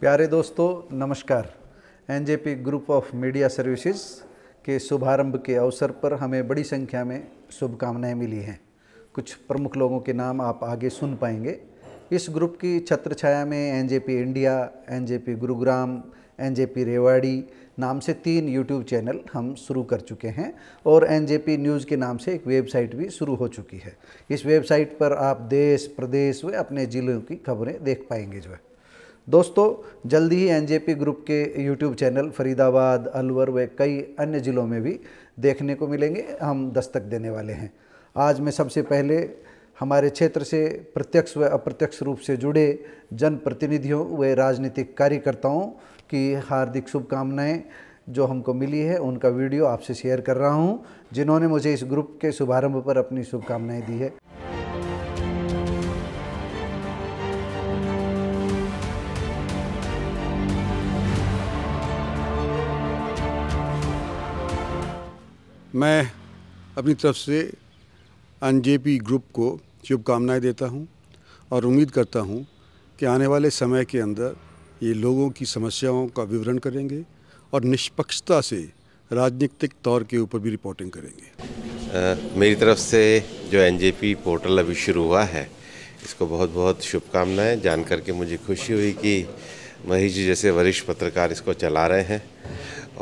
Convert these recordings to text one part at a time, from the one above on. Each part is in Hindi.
प्यारे दोस्तों नमस्कार NJP group of media services के शुभारंभ के अवसर पर हमें बड़ी संख्या में शुभकामनाएं मिली हैं कुछ प्रमुख लोगों के नाम आप आगे सुन पाएंगे इस ग्रुप की छत्र छाया में NJP India NJP Gurugram N J P Rewari नाम से तीन यूट्यूब चैनल हम शुरू कर चुके हैं और एन जे पी न्यूज़ के नाम से एक वेबसाइट भी शुरू हो चुकी है इस वेबसाइट पर आप देश प्रदेश व अपने ज़िलों की खबरें देख पाएंगे जो है दोस्तों जल्दी ही एनजेपी ग्रुप के यूट्यूब चैनल फरीदाबाद अलवर व कई अन्य ज़िलों में भी देखने को मिलेंगे हम दस्तक देने वाले हैं आज मैं सबसे पहले हमारे क्षेत्र से प्रत्यक्ष व अप्रत्यक्ष रूप से जुड़े जनप्रतिनिधियों व राजनीतिक कार्यकर्ताओं की हार्दिक शुभकामनाएँ जो हमको मिली है उनका वीडियो आपसे शेयर कर रहा हूँ जिन्होंने मुझे इस ग्रुप के शुभारंभ पर अपनी शुभकामनाएँ दी है मैं अपनी तरफ से एन ग्रुप को शुभकामनाएँ देता हूँ और उम्मीद करता हूँ कि आने वाले समय के अंदर ये लोगों की समस्याओं का विवरण करेंगे और निष्पक्षता से राजनीतिक तौर के ऊपर भी रिपोर्टिंग करेंगे आ, मेरी तरफ से जो एनजेपी पोर्टल अभी शुरू हुआ है इसको बहुत बहुत शुभकामनाएं जानकर के मुझे खुशी हुई कि महेश जी जैसे वरिष्ठ पत्रकार इसको चला रहे हैं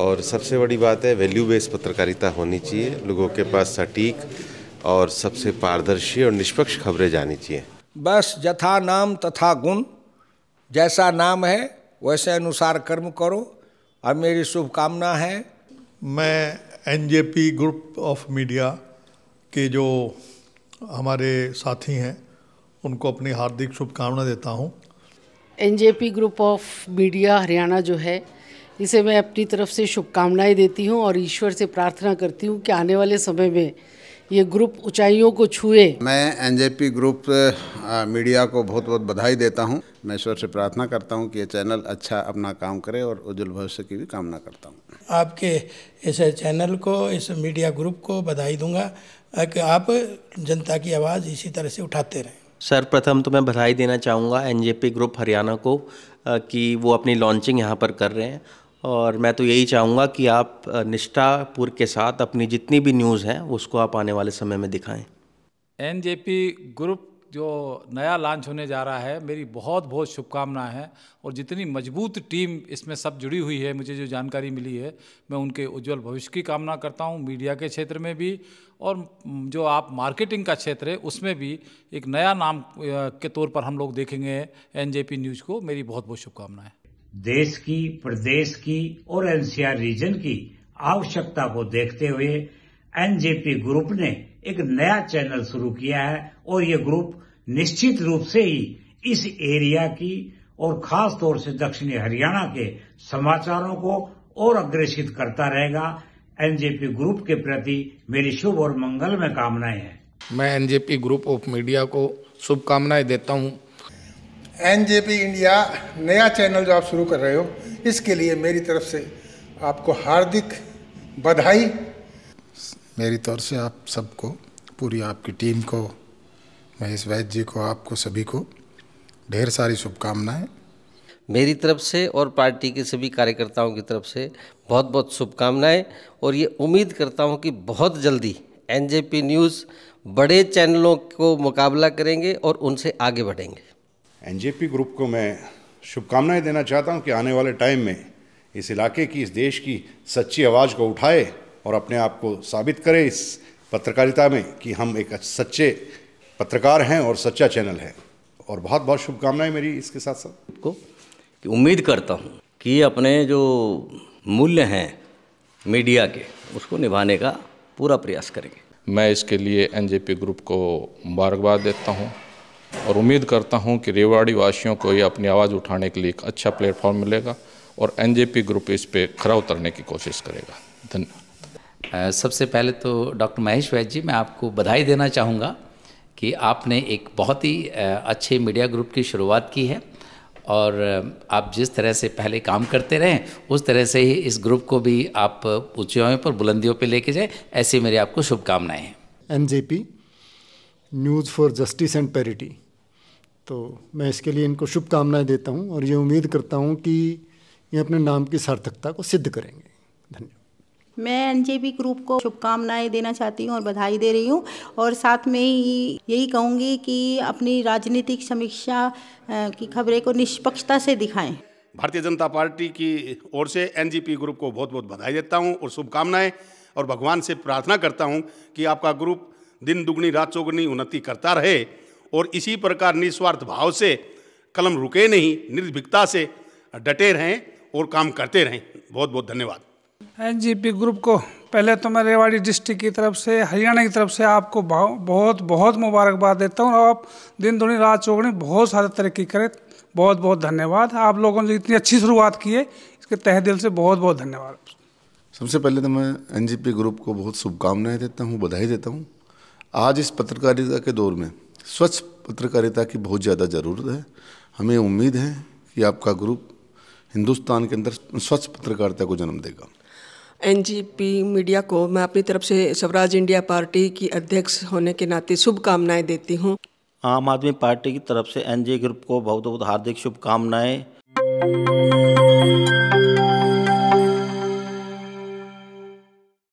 और सबसे बड़ी बात है वैल्यू बेस्ड पत्रकारिता होनी चाहिए लोगों के पास सटीक और सबसे पारदर्शी और निष्पक्ष खबरें जानी चाहिए बस जथा नाम तथा गुण जैसा नाम है वैसे अनुसार कर्म करो और मेरी शुभकामना है मैं एनजेपी ग्रुप ऑफ मीडिया के जो हमारे साथी हैं उनको अपनी हार्दिक शुभकामना देता हूं। NJP group of media Haryana जो है इसे मैं अपनी तरफ से शुभकामनाएं देती हूं और ईश्वर से प्रार्थना करती हूं कि आने वाले समय में ये ग्रुप ऊंचाइयों को छुए मैं एनजेपी ग्रुप मीडिया को बहुत बहुत बधाई देता हूँ मैं ईश्वर से प्रार्थना करता हूँ कि ये चैनल अच्छा अपना काम करे और उज्जवल भविष्य की भी कामना करता हूँ आपके इस चैनल को इस मीडिया ग्रुप को बधाई दूंगा कि आप जनता की आवाज़ इसी तरह से उठाते रहें सर्वप्रथम तो मैं बधाई देना चाहूँगा एन ग्रुप हरियाणा को कि वो अपनी लॉन्चिंग यहाँ पर कर रहे हैं और मैं तो यही चाहूँगा कि आप निष्ठापुर के साथ अपनी जितनी भी न्यूज़ हैं उसको आप आने वाले समय में दिखाएं एन ग्रुप जो नया लॉन्च होने जा रहा है मेरी बहुत बहुत शुभकामनाएं हैं और जितनी मजबूत टीम इसमें सब जुड़ी हुई है मुझे जो जानकारी मिली है मैं उनके उज्जवल भविष्य की कामना करता हूं मीडिया के क्षेत्र में भी और जो आप मार्केटिंग का क्षेत्र है उसमें भी एक नया नाम के तौर पर हम लोग देखेंगे एन न्यूज़ को मेरी बहुत बहुत शुभकामनाएँ देश की प्रदेश की और एनसीआर रीजन की आवश्यकता को देखते हुए एनजेपी ग्रुप ने एक नया चैनल शुरू किया है और ये ग्रुप निश्चित रूप से ही इस एरिया की और खास तौर से दक्षिणी हरियाणा के समाचारों को और अग्रेषित करता रहेगा एनजेपी ग्रुप के प्रति मेरी शुभ और मंगल में कामनाएं हैं मैं एनजेपी ग्रुप ऑफ मीडिया को शुभकामनाएं देता हूं एन जे पी इंडिया नया चैनल जो आप शुरू कर रहे हो इसके लिए मेरी तरफ से आपको हार्दिक बधाई मेरी तौर से आप सबको पूरी आपकी टीम को महेश वैद्य जी को आपको सभी को ढेर सारी शुभकामनाएं मेरी तरफ से और पार्टी के सभी कार्यकर्ताओं की तरफ से बहुत बहुत शुभकामनाएं और ये उम्मीद करता हूँ कि बहुत जल्दी एनजेपी न्यूज़ बड़े चैनलों को मुकाबला करेंगे और उनसे आगे बढ़ेंगे एनजेपी ग्रुप को मैं शुभकामनाएं देना चाहता हूं कि आने वाले टाइम में इस इलाके की इस देश की सच्ची आवाज़ को उठाए और अपने आप को साबित करे इस पत्रकारिता में कि हम एक सच्चे पत्रकार हैं और सच्चा चैनल है और बहुत बहुत शुभकामनाएं मेरी इसके साथ साथ को कि उम्मीद करता हूँ कि अपने जो मूल्य हैं मीडिया के उसको निभाने का पूरा प्रयास करेंगे मैं इसके लिए एनजेपी ग्रुप को मुबारकबाद देता हूँ और उम्मीद करता हूं कि रेवाड़ी वासियों को यह अपनी आवाज़ उठाने के लिए एक अच्छा प्लेटफॉर्म मिलेगा और एनजेपी ग्रुप इस पर खरा उतरने की कोशिश करेगा धन्यवाद सबसे पहले तो डॉक्टर महेश वैद जी मैं आपको बधाई देना चाहूँगा कि आपने एक बहुत ही अच्छे मीडिया ग्रुप की शुरुआत की है और आप जिस तरह से पहले काम करते रहें उस तरह से ही इस ग्रुप को भी आप ऊँचाइयों पर बुलंदियों पर लेके जाए ऐसी मेरी आपको शुभकामनाएं हैं N news for justice and parity तो मैं इसके लिए इनको शुभकामनाएं देता हूं और ये उम्मीद करता हूं कि ये अपने नाम की सार्थकता को सिद्ध करेंगे धन्यवाद मैं एन ग्रुप को शुभकामनाएं देना चाहती हूं और बधाई दे रही हूं और साथ में ही यही कहूंगी कि अपनी राजनीतिक समीक्षा की खबरें को निष्पक्षता से दिखाएं भारतीय जनता पार्टी की ओर से एनजीपी ग्रुप को बहुत बहुत बधाई देता हूँ और शुभकामनाएं और भगवान से प्रार्थना करता हूँ कि आपका ग्रुप दिन दुगनी रात चौगनी उन्नति करता रहे और इसी प्रकार निस्वार्थ भाव से कलम रुके नहीं निर्भिकता से डटे रहें और काम करते रहें बहुत बहुत धन्यवाद एन ग्रुप को पहले तो मैं रेवाड़ी डिस्ट्रिक्ट की तरफ से हरियाणा की तरफ से आपको बहुत बहुत मुबारकबाद देता हूँ आप दिन दुनी रात चौगनी बहुत सारे तरक्की करें बहुत बहुत धन्यवाद आप लोगों ने इतनी अच्छी शुरुआत की है इसके तह दिल से बहुत बहुत धन्यवाद सबसे पहले तो मैं एन ग्रुप को बहुत शुभकामनाएं देता हूँ बधाई देता हूँ आज इस पत्रकारिता के दौर में स्वच्छ पत्रकारिता की बहुत ज़्यादा ज़रूरत है हमें उम्मीद है कि आपका ग्रुप हिंदुस्तान के अंदर स्वच्छ पत्रकारिता को जन्म देगा एनजीपी मीडिया को मैं अपनी तरफ से स्वराज इंडिया पार्टी की अध्यक्ष होने के नाते शुभकामनाएं देती हूं। आम आदमी पार्टी की तरफ से एनजी ग्रुप को बहुत बहुत हार्दिक शुभकामनाएं